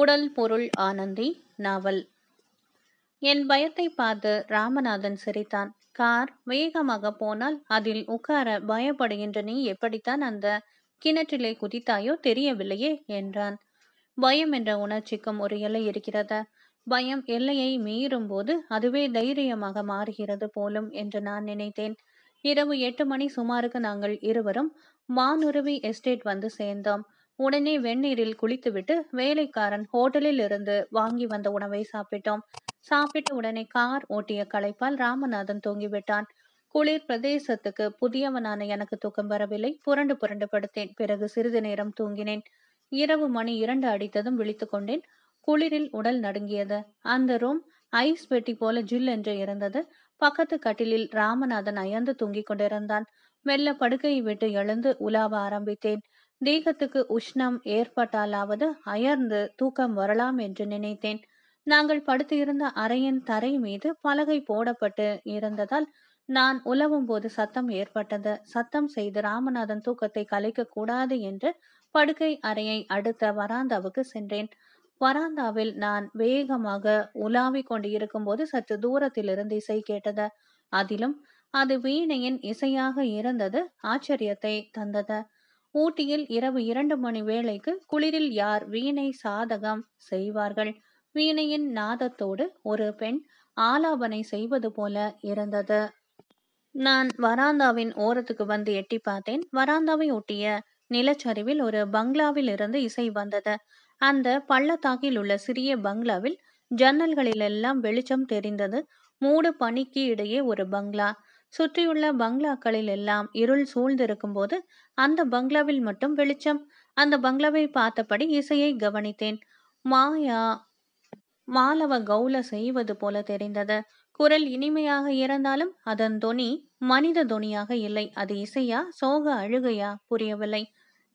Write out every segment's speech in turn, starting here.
உடல் பொருள் ஆனந்தி நாவல் என் பயத்தை பார்த்து ராமநாதன் சிரித்தான் கார் வேகமாக போனால் அதில் உட்கார பயப்படுகின்ற நீ எப்படித்தான் அந்த கிணற்றிலே குதித்தாயோ தெரியவில்லையே என்றான் பயம் என்ற உணர்ச்சிக்கும் ஒரு எல்லை இருக்கிறது பயம் எல்லையை மீறும் போது அதுவே தைரியமாக மாறுகிறது போலும் என்று நான் நினைத்தேன் இரவு எட்டு மணி சுமாருக்கு நாங்கள் இருவரும் மானுருவி எஸ்டேட் வந்து சேர்ந்தோம் உடனே வெந்நீரில் குளித்துவிட்டு வேலைக்காரன் ஹோட்டலில் இருந்து வாங்கி வந்த உணவை சாப்பிட்டோம் சாப்பிட்ட உடனே கார் ஓட்டிய களைப்பால் ராமநாதன் தூங்கிவிட்டான் குளிர் பிரதேசத்துக்கு புதியவனான எனக்கு தூக்கம் வரவில்லை புரண்டு புரண்டு படுத்தேன் பிறகு சிறிது நேரம் தூங்கினேன் இரவு மணி இரண்டு அடித்ததும் விழித்துக் கொண்டேன் குளிரில் உடல் நடுங்கியது அந்த ரூம் ஐஸ் பெட்டி போல ஜில் என்று இருந்தது பக்கத்து கட்டிலில் ராமநாதன் அயர்ந்து தூங்கிக் கொண்டிருந்தான் மெல்ல படுக்கையை விட்டு எழுந்து உலாவ ஆரம்பித்தேன் தேகத்துக்கு உஷ்ணம் ஏற்பட்டாலாவது அயர்ந்து தூக்கம் வரலாம் என்று நினைத்தேன் நாங்கள் படுத்து இருந்த அறையின் தரை மீது பலகை போடப்பட்டு இருந்ததால் நான் உலவும் போது சத்தம் ஏற்பட்டது சத்தம் செய்து ராமநாதன் தூக்கத்தை கலைக்க கூடாது என்று படுக்கை அறையை அடுத்த வராந்தாவுக்கு சென்றேன் வராந்தாவில் நான் வேகமாக உலாவிக் கொண்டு இருக்கும்போது சற்று தூரத்தில் இருந்து இசை கேட்டது அதிலும் அது வீணையின் இசையாக இருந்தது ஆச்சரியத்தை தந்தது ஊட்டியில் இரவு இரண்டு மணி வேளைக்கு குளிரில் யார் வீணை சாதகம் செய்வார்கள் வீணையின் நாதத்தோடு ஒரு பெண் ஆலாபனை செய்வது போல இருந்தது நான் வராந்தாவின் ஓரத்துக்கு வந்து எட்டி பார்த்தேன் வராந்தாவை ஒட்டிய நிலச்சரிவில் ஒரு பங்களாவில் இருந்து இசை வந்தது அந்த பள்ளத்தாக்கில் உள்ள சிறிய பங்களாவில் ஜன்னல்களிலெல்லாம் வெளிச்சம் தெரிந்தது மூடு பனிக்கு இடையே ஒரு பங்களா சுற்றியுள்ள பங்களாக்களில் எல்லாம் இருள் சூழ்ந்திருக்கும் போது அந்த பங்களாவில் மட்டும் வெளிச்சம் அந்த பங்களாவை பார்த்தபடி இசையை கவனித்தேன் மாயா மாலவ கௌல செய்வது போல தெரிந்தது குரல் இனிமையாக இருந்தாலும் அதன் தொனி மனித தொனியாக இல்லை அது இசையா சோக அழுகையா புரியவில்லை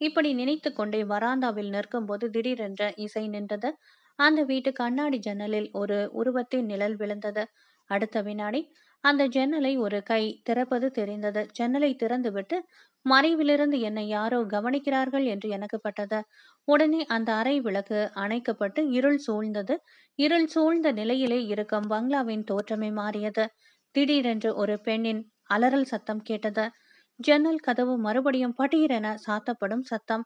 இப்படி நினைத்து கொண்டே வராந்தாவில் நிற்கும் போது திடீரென்ற இசை நின்றது அந்த வீட்டு கண்ணாடி ஜன்னலில் ஒரு உருவத்தின் நிழல் விழுந்தது அடுத்த வினாடி அந்த ஜன்னலை ஒரு கை திறப்பது தெரிந்தது ஜன்னலை திறந்துவிட்டு மறைவிலிருந்து என்னை யாரோ கவனிக்கிறார்கள் என்று எனக்கு பட்டது உடனே அந்த அறை விளக்கு அணைக்கப்பட்டு இருள் சூழ்ந்தது இருள் சூழ்ந்த நிலையிலே இருக்கும் பங்களாவின் தோற்றமே மாறியது திடீரென்று ஒரு பெண்ணின் அலறல் சத்தம் கேட்டது ஜன்னல் கதவு மறுபடியும் பட்டியரென சாத்தப்படும் சத்தம்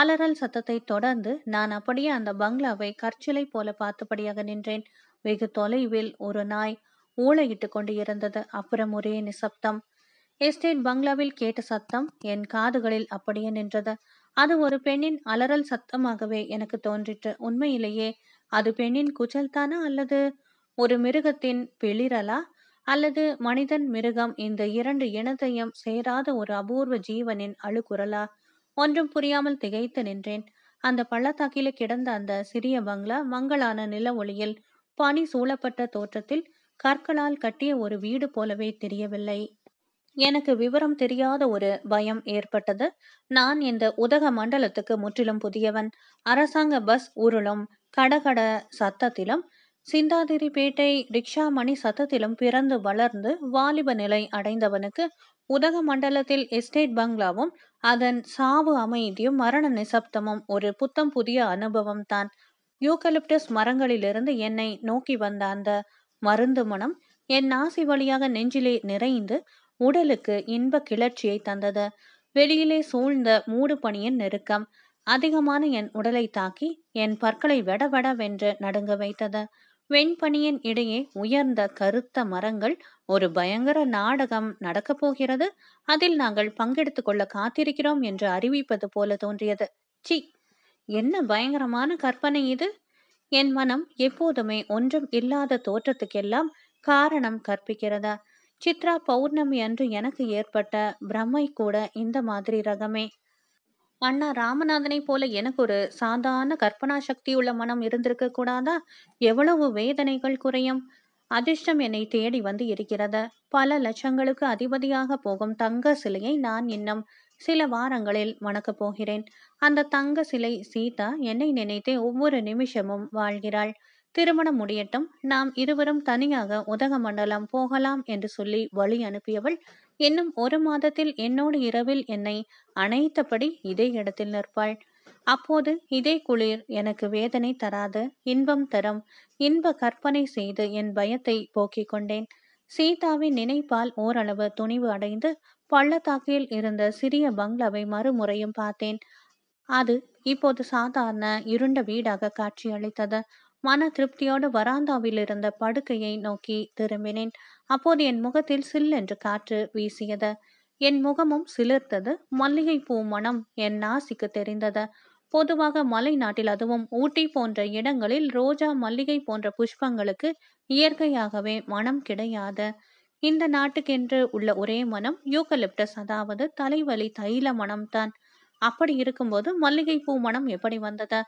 அலறல் சத்தத்தை தொடர்ந்து நான் அப்படியே அந்த பங்களாவை கற்சிலை போல பார்த்தபடியாக நின்றேன் வெகு தொலைவில் ஒரு நாய் ஊழையிட்டுக் கொண்டு இருந்தது அப்புறம் ஒரே நிசப்தம் எஸ்டேட் பங்களாவில் கேட்ட சத்தம் என் காதுகளில் அப்படியே நின்றது அது ஒரு பெண்ணின் அலறல் சத்தமாகவே எனக்கு தோன்றிற்று உண்மையிலேயே அது பெண்ணின் குச்சல்தானா அல்லது ஒரு மிருகத்தின் பிளிரலா அல்லது மனிதன் மிருகம் இந்த இரண்டு இனத்தையும் சேராத ஒரு அபூர்வ ஜீவனின் அழுகுரலா ஒன்றும் புரியாமல் திகைத்து நின்றேன் அந்த பள்ளத்தாக்கில கிடந்த அந்த சிறிய பங்களா மங்களான நில ஒளியில் பனி சூழப்பட்ட தோற்றத்தில் கற்களால் கட்டிய ஒரு வீடு போலவே தெரியவில்லை எனக்கு விவரம் தெரியாத ஒரு பயம் ஏற்பட்டது நான் இந்த உதக மண்டலத்துக்கு முற்றிலும் புதியவன் அரசாங்க பஸ் உருளும் கடகட சத்தத்திலும் சிந்தாதிரிப்பேட்டை மணி சத்தத்திலும் பிறந்து வளர்ந்து வாலிப நிலை அடைந்தவனுக்கு உதக மண்டலத்தில் எஸ்டேட் பங்களாவும் அதன் சாவு அமைதியும் மரண நிசப்தமும் ஒரு புத்தம் புதிய அனுபவம் தான் யூகலிப்டஸ் மரங்களிலிருந்து என்னை நோக்கி வந்த அந்த மருந்து மனம் என் நாசி வழியாக நெஞ்சிலே நிறைந்து உடலுக்கு இன்ப கிளர்ச்சியை தந்தது வெளியிலே சூழ்ந்த மூடு பணியின் நெருக்கம் அதிகமான என் உடலை தாக்கி என் பற்களை வென்று நடுங்க வைத்தது வெண்பனியின் இடையே உயர்ந்த கருத்த மரங்கள் ஒரு பயங்கர நாடகம் நடக்கப் போகிறது அதில் நாங்கள் பங்கெடுத்து கொள்ள காத்திருக்கிறோம் என்று அறிவிப்பது போல தோன்றியது சி என்ன பயங்கரமான கற்பனை இது என் மனம் எப்போதுமே ஒன்றும் இல்லாத தோற்றத்துக்கெல்லாம் காரணம் கற்பிக்கிறது சித்ரா பௌர்ணமி அன்று எனக்கு ஏற்பட்ட பிரம்மை கூட இந்த மாதிரி ரகமே அண்ணா ராமநாதனை போல எனக்கு ஒரு சாதாரண கற்பனா சக்தி உள்ள மனம் இருந்திருக்க கூடாதா எவ்வளவு வேதனைகள் குறையும் அதிர்ஷ்டம் என்னை தேடி வந்து இருக்கிறது பல லட்சங்களுக்கு அதிபதியாக போகும் தங்க சிலையை நான் இன்னும் சில வாரங்களில் வணக்கப் போகிறேன் அந்த தங்க சிலை சீதா என்னை நினைத்தே ஒவ்வொரு நிமிஷமும் வாழ்கிறாள் திருமணம் முடியட்டும் நாம் இருவரும் தனியாக உதகமண்டலம் போகலாம் என்று சொல்லி வழி அனுப்பியவள் இன்னும் ஒரு மாதத்தில் என்னோடு இரவில் என்னை அணைத்தபடி இதே இடத்தில் நிற்பாள் அப்போது இதே குளிர் எனக்கு வேதனை தராது இன்பம் தரும் இன்ப கற்பனை செய்து என் பயத்தை போக்கிக் கொண்டேன் சீதாவின் நினைப்பால் ஓரளவு துணிவு அடைந்து பள்ளத்தாக்கில் இருந்த சிறிய பங்களாவை மறுமுறையும் பார்த்தேன் அது இப்போது சாதாரண இருண்ட வீடாக காட்சியளித்தது மன திருப்தியோடு வராந்தாவில் இருந்த படுக்கையை நோக்கி திரும்பினேன் அப்போது என் முகத்தில் என்று காற்று வீசியது என் முகமும் சிலிர்த்தது மல்லிகை பூ மனம் என் நாசிக்கு தெரிந்தது பொதுவாக மலை நாட்டில் அதுவும் ஊட்டி போன்ற இடங்களில் ரோஜா மல்லிகை போன்ற புஷ்பங்களுக்கு இயற்கையாகவே மனம் கிடையாது இந்த நாட்டுக்கென்று உள்ள ஒரே மனம் யூகலிப்டஸ் அதாவது தலைவலி தைல மனம்தான் அப்படி இருக்கும்போது பூ மனம் எப்படி வந்தது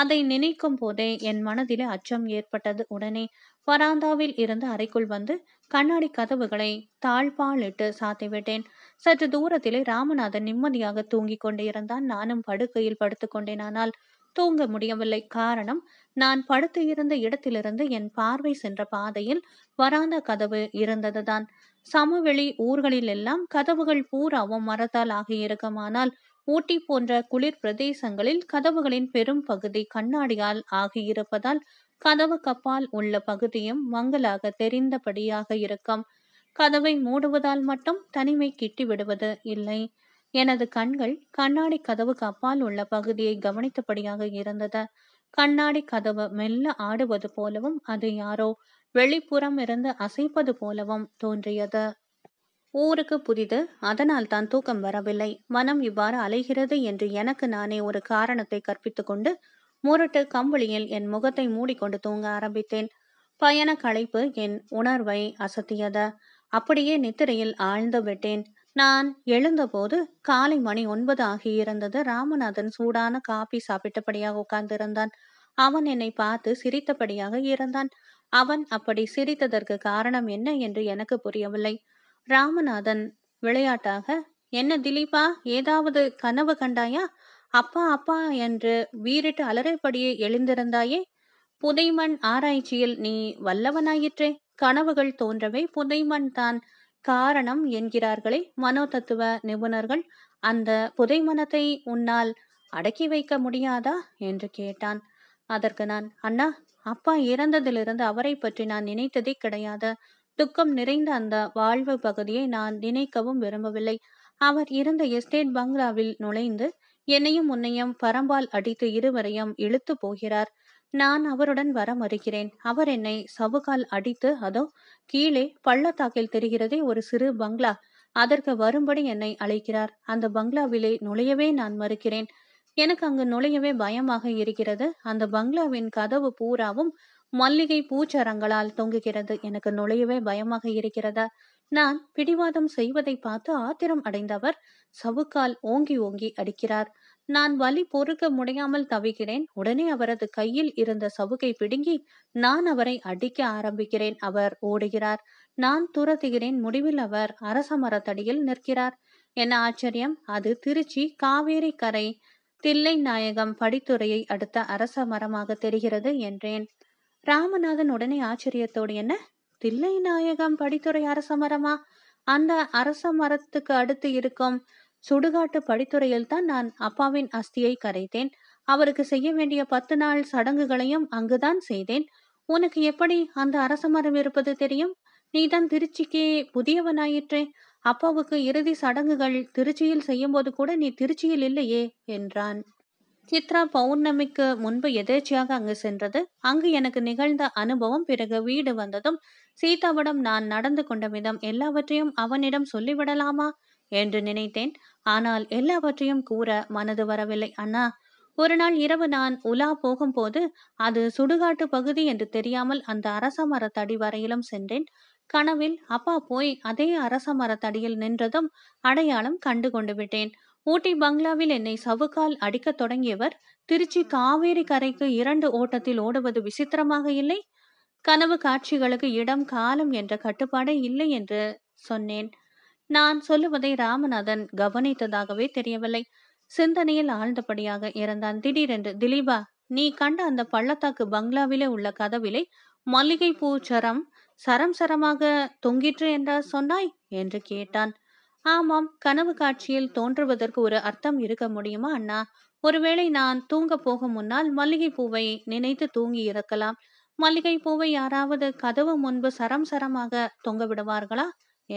அதை நினைக்கும் போதே என் மனதிலே அச்சம் ஏற்பட்டது உடனே வராந்தாவில் இருந்து அறைக்குள் வந்து கண்ணாடி கதவுகளை தாழ்பாலிட்டு சாத்திவிட்டேன் சற்று தூரத்திலே ராமநாதன் நிம்மதியாக தூங்கிக் கொண்டிருந்தான் நானும் படுக்கையில் படுத்துக்கொண்டேனானால் தூங்க முடியவில்லை காரணம் நான் படுத்து இருந்த இடத்திலிருந்து என் பார்வை சென்ற பாதையில் வராந்த கதவு இருந்ததுதான் சமவெளி ஊர்களில் எல்லாம் கதவுகள் பூராவும் மரத்தால் ஆகியிருக்குமானால் ஊட்டி போன்ற குளிர் பிரதேசங்களில் கதவுகளின் பெரும் பகுதி கண்ணாடியால் ஆகியிருப்பதால் கதவு கப்பால் உள்ள பகுதியும் மங்கலாக தெரிந்தபடியாக இருக்கும் கதவை மூடுவதால் மட்டும் தனிமை கிட்டி விடுவது இல்லை எனது கண்கள் கண்ணாடி கதவுக்கு அப்பால் உள்ள பகுதியை கவனித்தபடியாக இருந்தது கண்ணாடி கதவு மெல்ல ஆடுவது போலவும் அது யாரோ வெளிப்புறம் இருந்து அசைப்பது போலவும் தோன்றியது ஊருக்கு புதிது அதனால் தான் தூக்கம் வரவில்லை மனம் இவ்வாறு அலைகிறது என்று எனக்கு நானே ஒரு காரணத்தை கற்பித்துக் கொண்டு முரட்டு கம்பளியில் என் முகத்தை மூடிக்கொண்டு தூங்க ஆரம்பித்தேன் பயண களைப்பு என் உணர்வை அசத்தியது அப்படியே நித்திரையில் ஆழ்ந்து விட்டேன் நான் எழுந்தபோது காலை மணி ஒன்பது ஆகியிருந்தது ராமநாதன் சூடான காபி சாப்பிட்டபடியாக உட்கார்ந்திருந்தான் அவன் என்னை பார்த்து சிரித்தபடியாக இருந்தான் அவன் அப்படி சிரித்ததற்கு காரணம் என்ன என்று எனக்கு புரியவில்லை ராமநாதன் விளையாட்டாக என்ன திலீபா ஏதாவது கனவு கண்டாயா அப்பா அப்பா என்று வீரிட்டு அலறைப்படியே எழுந்திருந்தாயே புதைமண் ஆராய்ச்சியில் நீ வல்லவனாயிற்றே கனவுகள் தோன்றவே புதைமண் தான் காரணம் என்கிறார்களே மனோதத்துவ நிபுணர்கள் அந்த புதைமனத்தை உன்னால் அடக்கி வைக்க முடியாதா என்று கேட்டான் அதற்கு நான் அண்ணா அப்பா இறந்ததிலிருந்து அவரை பற்றி நான் நினைத்ததே கிடையாது துக்கம் நிறைந்த அந்த வாழ்வு பகுதியை நான் நினைக்கவும் விரும்பவில்லை அவர் இருந்த எஸ்டேட் பங்களாவில் நுழைந்து என்னையும் உன்னையும் பரம்பால் அடித்து இருவரையும் இழுத்து போகிறார் நான் அவருடன் வர மறுக்கிறேன் அவர் என்னை சவுக்கால் அடித்து அதோ கீழே பள்ளத்தாக்கில் தெரிகிறதே ஒரு சிறு பங்களா அதற்கு வரும்படி என்னை அழைக்கிறார் அந்த பங்களாவிலே நுழையவே நான் மறுக்கிறேன் எனக்கு அங்கு நுழையவே பயமாக இருக்கிறது அந்த பங்களாவின் கதவு பூராவும் மல்லிகை பூச்சரங்களால் தொங்குகிறது எனக்கு நுழையவே பயமாக இருக்கிறது நான் பிடிவாதம் செய்வதை பார்த்து ஆத்திரம் அடைந்தவர் சவுக்கால் ஓங்கி ஓங்கி அடிக்கிறார் நான் வலி பொறுக்க முடியாமல் தவிக்கிறேன் உடனே அவரது கையில் இருந்த சவுக்கை பிடுங்கி நான் அவரை அடிக்க ஆரம்பிக்கிறேன் அவர் ஓடுகிறார் நான் துரத்துகிறேன் முடிவில் அவர் அரச மரத்தடியில் நிற்கிறார் என்ன ஆச்சரியம் அது திருச்சி காவேரி கரை தில்லை நாயகம் படித்துறையை அடுத்த அரச மரமாக தெரிகிறது என்றேன் ராமநாதன் உடனே ஆச்சரியத்தோடு என்ன தில்லை நாயகம் படித்துறை அரச மரமா அந்த அரச மரத்துக்கு அடுத்து இருக்கும் சுடுகாட்டு படித்துறையில் தான் நான் அப்பாவின் அஸ்தியை கரைத்தேன் அவருக்கு செய்ய வேண்டிய பத்து நாள் சடங்குகளையும் அங்குதான் செய்தேன் உனக்கு எப்படி அந்த அரச மரம் இருப்பது தெரியும் நீதான் திருச்சிக்கே புதியவனாயிற்றே அப்பாவுக்கு இறுதி சடங்குகள் திருச்சியில் செய்யும்போது கூட நீ திருச்சியில் இல்லையே என்றான் சித்ரா பௌர்ணமிக்கு முன்பு எதேச்சியாக அங்கு சென்றது அங்கு எனக்கு நிகழ்ந்த அனுபவம் பிறகு வீடு வந்ததும் சீதாவிடம் நான் நடந்து கொண்ட விதம் எல்லாவற்றையும் அவனிடம் சொல்லிவிடலாமா என்று நினைத்தேன் ஆனால் எல்லாவற்றையும் கூற மனது வரவில்லை அண்ணா ஒரு நாள் இரவு நான் உலா போகும்போது அது சுடுகாட்டு பகுதி என்று தெரியாமல் அந்த அரச மரத்தடி வரையிலும் சென்றேன் கனவில் அப்பா போய் அதே அரச மரத்தடியில் நின்றதும் அடையாளம் கண்டு கொண்டு விட்டேன் ஊட்டி பங்களாவில் என்னை சவுக்கால் அடிக்கத் தொடங்கியவர் திருச்சி காவேரி கரைக்கு இரண்டு ஓட்டத்தில் ஓடுவது விசித்திரமாக இல்லை கனவு காட்சிகளுக்கு இடம் காலம் என்ற கட்டுப்பாடே இல்லை என்று சொன்னேன் நான் சொல்லுவதை ராமநாதன் கவனித்ததாகவே தெரியவில்லை சிந்தனையில் ஆழ்ந்தபடியாக இருந்தான் திடீரென்று திலீபா நீ கண்ட அந்த பள்ளத்தாக்கு பங்களாவிலே உள்ள கதவிலே மல்லிகை பூ சரம் சரம் சரமாக தொங்கிற்று என்றா சொன்னாய் என்று கேட்டான் ஆமாம் கனவு காட்சியில் தோன்றுவதற்கு ஒரு அர்த்தம் இருக்க முடியுமா அண்ணா ஒருவேளை நான் தூங்க போகும் முன்னால் மல்லிகை பூவை நினைத்து தூங்கி இருக்கலாம் மல்லிகை பூவை யாராவது கதவு முன்பு சரம் சரமாக தொங்க விடுவார்களா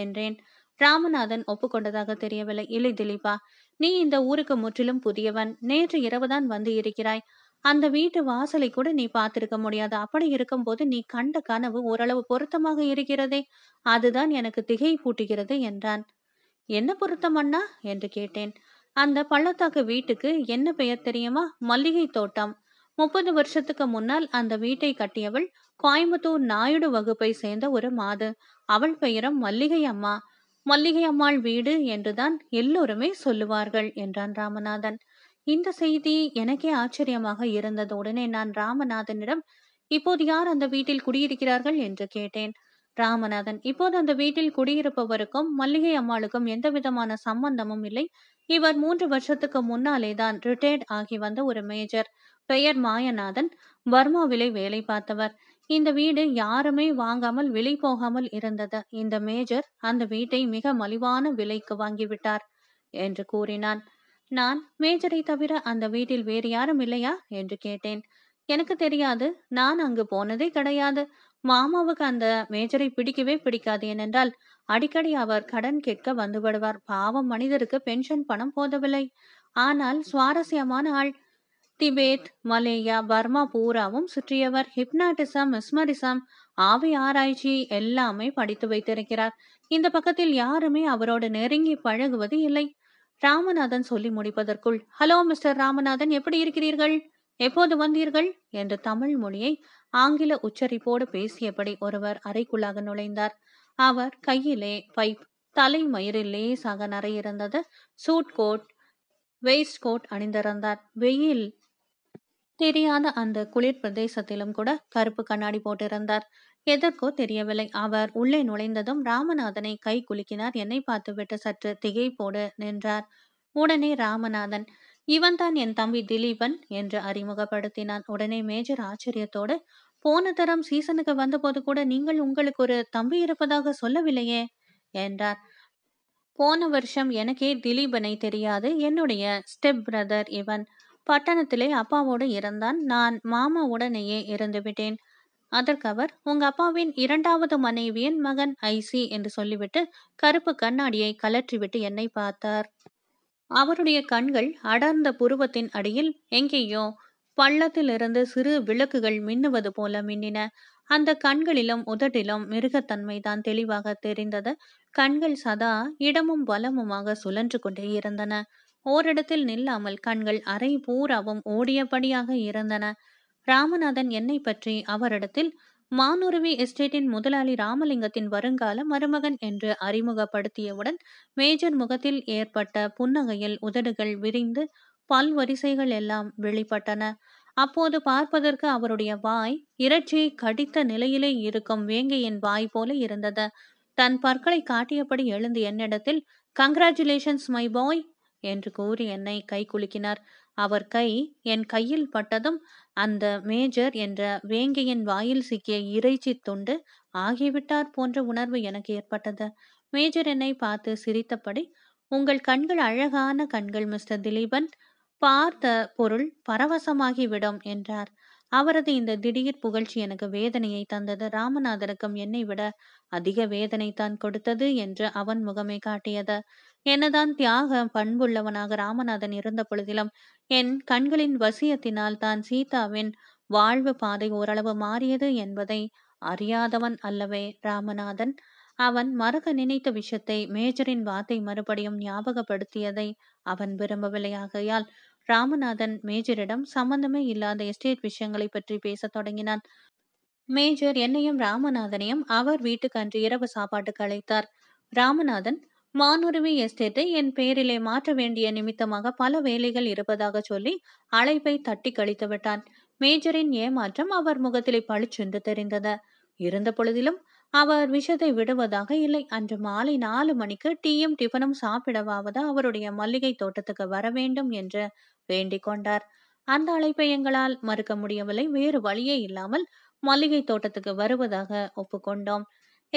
என்றேன் ராமநாதன் ஒப்புக்கொண்டதாக தெரியவில்லை இல்லை திலீபா நீ இந்த ஊருக்கு முற்றிலும் புதியவன் நேற்று இரவுதான் வந்து இருக்கிறாய் அந்த வீட்டு வாசலை கூட நீ பார்த்திருக்க முடியாது அப்படி போது நீ கண்ட கனவு ஓரளவு பொருத்தமாக இருக்கிறதே அதுதான் எனக்கு திகை பூட்டுகிறது என்றான் என்ன பொருத்தம் அண்ணா என்று கேட்டேன் அந்த பள்ளத்தாக்கு வீட்டுக்கு என்ன பெயர் தெரியுமா மல்லிகை தோட்டம் முப்பது வருஷத்துக்கு முன்னால் அந்த வீட்டை கட்டியவள் கோயம்புத்தூர் நாயுடு வகுப்பை சேர்ந்த ஒரு மாது அவள் பெயரும் மல்லிகை அம்மா மல்லிகை அம்மாள் வீடு என்றுதான் எல்லோருமே சொல்லுவார்கள் என்றான் ராமநாதன் இந்த செய்தி எனக்கே ஆச்சரியமாக இருந்தது உடனே நான் ராமநாதனிடம் இப்போது யார் அந்த வீட்டில் குடியிருக்கிறார்கள் என்று கேட்டேன் ராமநாதன் இப்போது அந்த வீட்டில் குடியிருப்பவருக்கும் மல்லிகை அம்மாளுக்கும் எந்த விதமான சம்பந்தமும் இல்லை இவர் மூன்று வருஷத்துக்கு முன்னாலே தான் ரிட்டையர்ட் ஆகி வந்த ஒரு மேஜர் பெயர் மாயநாதன் பர்மாவிலே வேலை பார்த்தவர் இந்த வீடு யாருமே வாங்காமல் விலை போகாமல் இருந்தது இந்த மேஜர் அந்த வீட்டை மிக மலிவான விலைக்கு வாங்கிவிட்டார் என்று கூறினான் நான் மேஜரை தவிர அந்த வீட்டில் வேறு யாரும் இல்லையா என்று கேட்டேன் எனக்கு தெரியாது நான் அங்கு போனதே கிடையாது மாமாவுக்கு அந்த மேஜரை பிடிக்கவே பிடிக்காது ஏனென்றால் அடிக்கடி அவர் கடன் கேட்க வந்துவிடுவார் பாவம் மனிதருக்கு பென்ஷன் பணம் போதவில்லை ஆனால் சுவாரஸ்யமான ஆள் திபேத் மலேயா பர்மா பூராவும் சுற்றியவர் ஹிப்னாட்டிசம் மிஸ்மரிசம் ஆவி ஆராய்ச்சி எல்லாமே படித்து வைத்திருக்கிறார் இந்த பக்கத்தில் யாருமே அவரோடு நெருங்கி பழகுவது இல்லை ராமநாதன் சொல்லி முடிப்பதற்குள் ஹலோ மிஸ்டர் ராமநாதன் எப்படி இருக்கிறீர்கள் எப்போது வந்தீர்கள் என்று தமிழ் மொழியை ஆங்கில உச்சரிப்போடு பேசியபடி ஒருவர் அறைக்குள்ளாக நுழைந்தார் அவர் கையிலே பைப் மயிரில் லேசாக நிறையிருந்தது சூட் கோட் வெயிஸ்ட் கோட் அணிந்திருந்தார் வெயில் தெரியாத அந்த குளிர் பிரதேசத்திலும் கூட கருப்பு கண்ணாடி போட்டிருந்தார் எதற்கோ தெரியவில்லை அவர் உள்ளே நுழைந்ததும் ராமநாதனை கை குலுக்கினார் என்னை பார்த்துவிட்டு சற்று திகைப்போடு நின்றார் உடனே ராமநாதன் இவன்தான் என் தம்பி திலீபன் என்று அறிமுகப்படுத்தினான் உடனே மேஜர் ஆச்சரியத்தோடு போன தரம் சீசனுக்கு வந்தபோது கூட நீங்கள் உங்களுக்கு ஒரு தம்பி இருப்பதாக சொல்லவில்லையே என்றார் போன வருஷம் எனக்கே திலீபனை தெரியாது என்னுடைய ஸ்டெப் பிரதர் இவன் பட்டணத்திலே அப்பாவோடு இருந்தான் நான் மாமா உடனேயே இருந்து அதற்கு அவர் உங்க அப்பாவின் இரண்டாவது மனைவியின் மகன் ஐசி என்று சொல்லிவிட்டு கருப்பு கண்ணாடியை கலற்றிவிட்டு என்னை பார்த்தார் அவருடைய கண்கள் அடர்ந்த புருவத்தின் அடியில் எங்கேயோ பள்ளத்திலிருந்து சிறு விளக்குகள் மின்னுவது போல மின்னின அந்த கண்களிலும் உதட்டிலும் மிருகத்தன்மை தான் தெளிவாக தெரிந்தது கண்கள் சதா இடமும் வலமுமாக சுழன்று கொண்டே இருந்தன ஓரிடத்தில் நில்லாமல் கண்கள் அரை பூராவும் ஓடியபடியாக இருந்தன ராமநாதன் என்னை பற்றி அவரிடத்தில் மானுருவி எஸ்டேட்டின் முதலாளி ராமலிங்கத்தின் வருங்கால மருமகன் என்று அறிமுகப்படுத்தியவுடன் மேஜர் முகத்தில் ஏற்பட்ட புன்னகையில் உதடுகள் விரிந்து பல் வரிசைகள் எல்லாம் வெளிப்பட்டன அப்போது பார்ப்பதற்கு அவருடைய வாய் இறைச்சியை கடித்த நிலையிலே இருக்கும் வேங்கையின் வாய் போல இருந்தது தன் பற்களை காட்டியபடி எழுந்து என்னிடத்தில் கங்கராச்சுலேஷன்ஸ் மை பாய் என்று கூறி என்னை கை குலுக்கினார் அவர் கை என் கையில் பட்டதும் அந்த மேஜர் என்ற வேங்கையின் வாயில் சிக்கிய இறைச்சி துண்டு ஆகிவிட்டார் போன்ற உணர்வு எனக்கு ஏற்பட்டது மேஜர் என்னை பார்த்து சிரித்தபடி உங்கள் கண்கள் அழகான கண்கள் மிஸ்டர் திலீபன் பார்த்த பொருள் பரவசமாகிவிடும் என்றார் அவரது இந்த திடீர் புகழ்ச்சி எனக்கு வேதனையை தந்தது ராமநாதனுக்கும் என்னை விட அதிக வேதனை தான் கொடுத்தது என்று அவன் முகமே காட்டியது என்னதான் தியாக பண்புள்ளவனாக ராமநாதன் இருந்த பொழுதிலும் என் கண்களின் வசியத்தினால் தான் சீதாவின் வாழ்வு பாதை ஓரளவு மாறியது என்பதை அறியாதவன் அல்லவே ராமநாதன் அவன் மறக்க நினைத்த விஷயத்தை மேஜரின் வார்த்தை மறுபடியும் ஞாபகப்படுத்தியதை அவன் விரும்பவில்லை ஆகையால் ராமநாதன் மேஜரிடம் சம்பந்தமே இல்லாத எஸ்டேட் விஷயங்களை பற்றி பேசத் தொடங்கினான் மேஜர் என்னையும் ராமநாதனையும் அவர் வீட்டுக்கு அன்று இரவு சாப்பாட்டுக்கு அழைத்தார் ராமநாதன் மானுருவி எஸ்டேட்டை என் பேரிலே மாற்ற வேண்டிய நிமித்தமாக பல வேலைகள் இருப்பதாக சொல்லி அழைப்பை தட்டி கழித்து விட்டான் மேஜரின் ஏமாற்றம் அவர் முகத்திலே பளிச்சென்று தெரிந்தது இருந்த பொழுதிலும் அவர் விஷத்தை விடுவதாக இல்லை அன்று மாலை நாலு மணிக்கு டீயும் டிஃபனும் சாப்பிடவாவது அவருடைய மல்லிகை தோட்டத்துக்கு வர வேண்டும் என்று வேண்டிக் கொண்டார் அந்த அழைப்பை எங்களால் மறுக்க முடியவில்லை வேறு வழியே இல்லாமல் மல்லிகை தோட்டத்துக்கு வருவதாக ஒப்புக்கொண்டோம்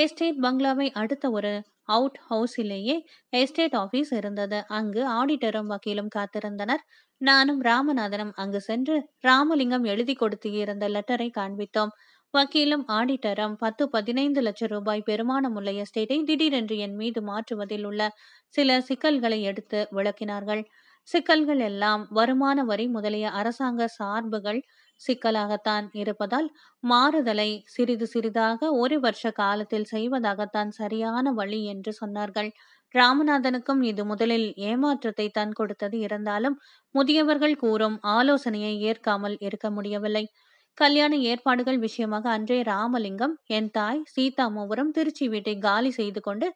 எஸ்டேட் பங்களாவை அடுத்த ஒரு அவுட் ஹவுஸிலேயே எஸ்டேட் ஆபீஸ் இருந்தது அங்கு ஆடிட்டரும் வக்கீலும் காத்திருந்தனர் நானும் ராமநாதனும் அங்கு சென்று ராமலிங்கம் எழுதி கொடுத்து இருந்த லெட்டரை காண்பித்தோம் வக்கீலும் ஆடிட்டரும் பத்து பதினைந்து லட்சம் ரூபாய் பெருமானம் உள்ள எஸ்டேட்டை திடீரென்று என் மீது மாற்றுவதில் உள்ள சில சிக்கல்களை எடுத்து விளக்கினார்கள் சிக்கல்கள் எல்லாம் வருமான வரி முதலிய அரசாங்க சார்புகள் சிக்கலாகத்தான் இருப்பதால் மாறுதலை சிறிது சிறிதாக ஒரு வருஷ காலத்தில் செய்வதாகத்தான் சரியான வழி என்று சொன்னார்கள் ராமநாதனுக்கும் இது முதலில் ஏமாற்றத்தை தான் கொடுத்தது இருந்தாலும் முதியவர்கள் கூறும் ஆலோசனையை ஏற்காமல் இருக்க முடியவில்லை கல்யாண ஏற்பாடுகள் விஷயமாக அன்றே ராமலிங்கம் என் தாய் சீதா மூவரும் திருச்சி வீட்டை காலி செய்து கொண்டு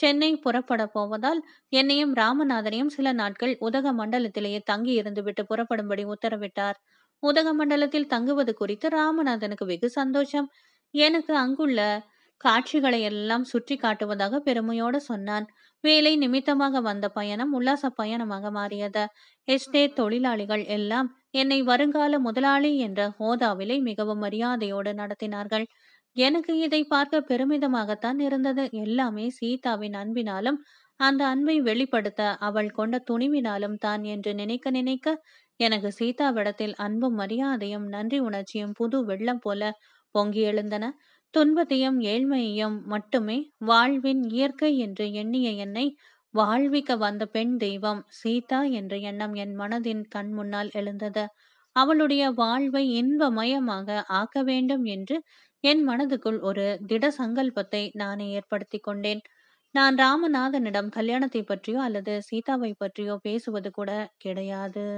சென்னை புறப்பட போவதால் என்னையும் ராமநாதனையும் சில நாட்கள் உதக மண்டலத்திலேயே தங்கி இருந்துவிட்டு புறப்படும்படி உத்தரவிட்டார் உதகமண்டலத்தில் தங்குவது குறித்து ராமநாதனுக்கு வெகு சந்தோஷம் எனக்கு அங்குள்ள காட்சிகளை எல்லாம் சுற்றி காட்டுவதாக பெருமையோடு சொன்னான் வேலை நிமித்தமாக வந்த பயணம் உல்லாச பயணமாக மாறியது எஸ்டேட் தொழிலாளிகள் எல்லாம் என்னை வருங்கால முதலாளி என்ற ஹோதாவிலை மிகவும் மரியாதையோடு நடத்தினார்கள் எனக்கு இதை பார்க்க பெருமிதமாகத்தான் இருந்தது எல்லாமே சீதாவின் அன்பினாலும் அந்த அன்பை வெளிப்படுத்த அவள் கொண்ட துணிவினாலும் தான் என்று நினைக்க நினைக்க எனக்கு சீதாவிடத்தில் அன்பும் மரியாதையும் நன்றி உணர்ச்சியும் புது வெள்ளம் போல பொங்கி எழுந்தன துன்பத்தையும் ஏழ்மையையும் மட்டுமே வாழ்வின் இயற்கை என்று எண்ணிய என்னை வாழ்விக்க வந்த பெண் தெய்வம் சீதா என்ற எண்ணம் என் மனதின் கண் முன்னால் எழுந்தது அவளுடைய வாழ்வை இன்பமயமாக ஆக்க வேண்டும் என்று என் மனதுக்குள் ஒரு திட சங்கல்பத்தை நானே ஏற்படுத்தி கொண்டேன் நான் ராமநாதனிடம் கல்யாணத்தை பற்றியோ அல்லது சீதாவை பற்றியோ பேசுவது கூட கிடையாது